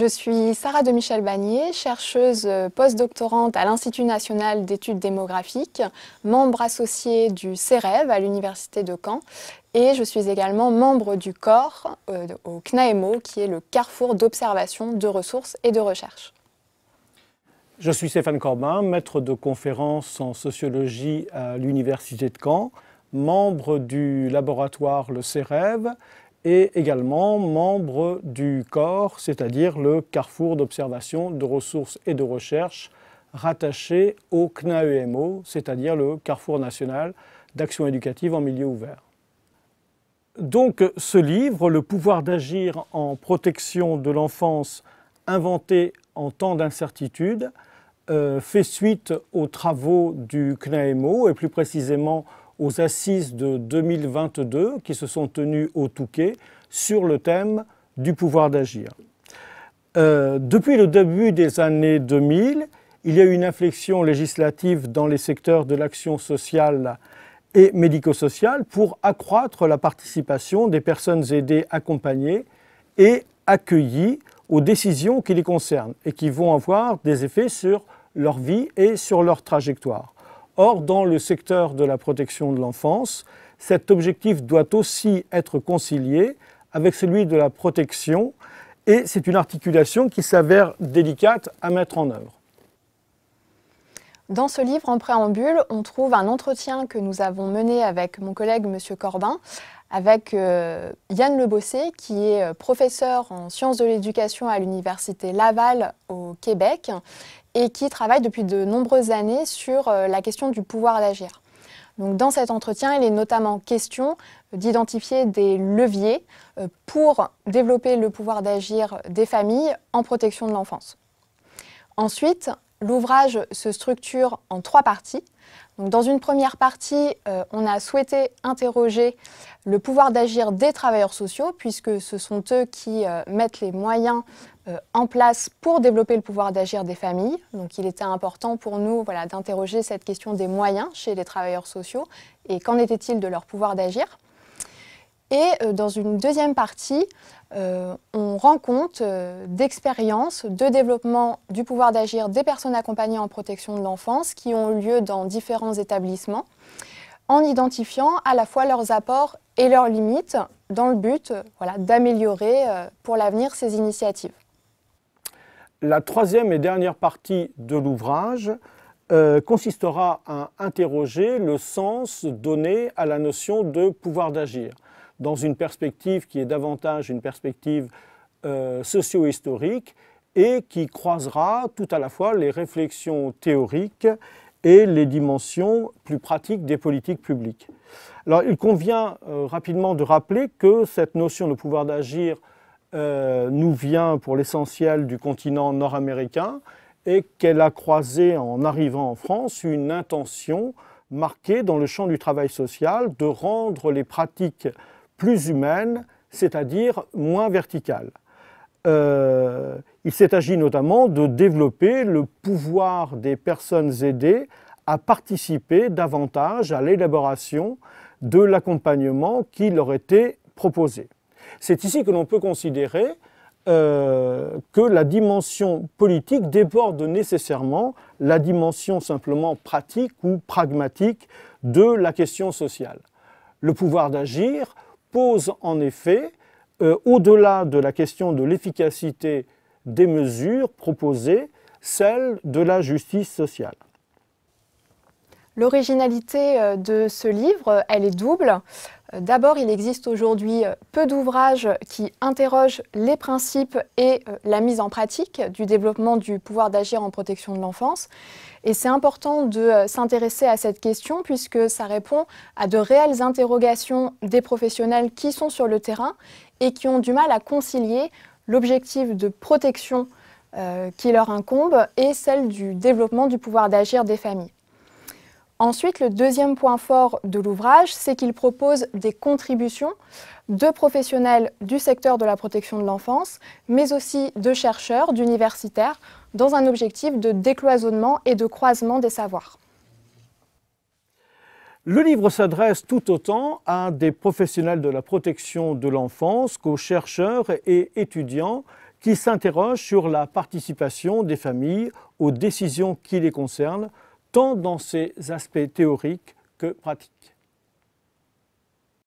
Je suis Sarah de Michel Bagnier, chercheuse postdoctorante à l'Institut national d'études démographiques, membre associé du CEREV à l'Université de Caen et je suis également membre du corps euh, au CNAEMO qui est le carrefour d'observation de ressources et de recherche. Je suis Stéphane Corbin, maître de conférences en sociologie à l'Université de Caen, membre du laboratoire Le CEREV, et également membre du corps, c'est-à-dire le carrefour d'observation de ressources et de recherche rattaché au CNAEMO, c'est-à-dire le carrefour national d'action éducative en milieu ouvert. Donc ce livre, Le pouvoir d'agir en protection de l'enfance inventé en temps d'incertitude, euh, fait suite aux travaux du CNAEMO et plus précisément aux assises de 2022 qui se sont tenues au Touquet sur le thème du pouvoir d'agir. Euh, depuis le début des années 2000, il y a eu une inflexion législative dans les secteurs de l'action sociale et médico-sociale pour accroître la participation des personnes aidées, accompagnées et accueillies aux décisions qui les concernent et qui vont avoir des effets sur leur vie et sur leur trajectoire. Or, dans le secteur de la protection de l'enfance, cet objectif doit aussi être concilié avec celui de la protection et c'est une articulation qui s'avère délicate à mettre en œuvre. Dans ce livre, en préambule, on trouve un entretien que nous avons mené avec mon collègue M. Corbin, avec euh, Yann Lebossé, qui est euh, professeur en sciences de l'éducation à l'Université Laval au Québec et qui travaille depuis de nombreuses années sur euh, la question du pouvoir d'agir. Donc dans cet entretien, il est notamment question euh, d'identifier des leviers euh, pour développer le pouvoir d'agir des familles en protection de l'enfance. Ensuite, l'ouvrage se structure en trois parties. dans une première partie, euh, on a souhaité interroger le pouvoir d'agir des travailleurs sociaux, puisque ce sont eux qui euh, mettent les moyens euh, en place pour développer le pouvoir d'agir des familles. Donc il était important pour nous d'interroger cette question des moyens chez les travailleurs sociaux et qu'en était-il de leur pouvoir d'agir. Et euh, dans une deuxième partie, euh, on rend compte euh, d'expériences de développement du pouvoir d'agir des personnes accompagnées en protection de l'enfance qui ont eu lieu dans différents établissements, en identifiant à la fois leurs apports et leurs limites, dans le but d'améliorer pour l'avenir ces initiatives. La troisième et dernière partie de l'ouvrage consistera à interroger le sens donné à la notion de pouvoir d'agir dans une perspective qui est davantage une perspective euh, socio-historique et qui croisera tout à la fois les réflexions théoriques et les dimensions plus pratiques des politiques publiques. Alors il convient euh, rapidement de rappeler que cette notion de pouvoir d'agir euh, nous vient pour l'essentiel du continent nord-américain et qu'elle a croisé en arrivant en France une intention marquée dans le champ du travail social de rendre les pratiques plus humaine, c'est-à-dire moins verticale. Euh, il s'est agi notamment de développer le pouvoir des personnes aidées à participer davantage à l'élaboration de l'accompagnement qui leur était proposé. C'est ici que l'on peut considérer euh, que la dimension politique déborde nécessairement la dimension simplement pratique ou pragmatique de la question sociale. Le pouvoir d'agir, pose en effet, euh, au-delà de la question de l'efficacité des mesures proposées, celle de la justice sociale. L'originalité euh, de ce livre, elle est double. Euh, d'abord, il existe aujourd'hui euh, peu d'ouvrages qui interrogent les principes et euh, la mise en pratique du développement du pouvoir d'agir en protection de l'enfance. Et c'est important de s'intéresser à cette question puisque ça répond à de réelles interrogations des professionnels qui sont sur le terrain et qui ont du mal à concilier l'objectif de protection qui leur incombe et celle du développement du pouvoir d'agir des familles. Ensuite, le deuxième point fort de l'ouvrage, c'est qu'il propose des contributions de professionnels du secteur de la protection de l'enfance, mais aussi de chercheurs, d'universitaires, dans un objectif de décloisonnement et de croisement des savoirs. Le livre s'adresse tout autant à des professionnels de la protection de l'enfance qu'aux chercheurs et étudiants qui s'interrogent sur la participation des familles aux décisions qui les concernent tant dans ses aspects théoriques que pratiques.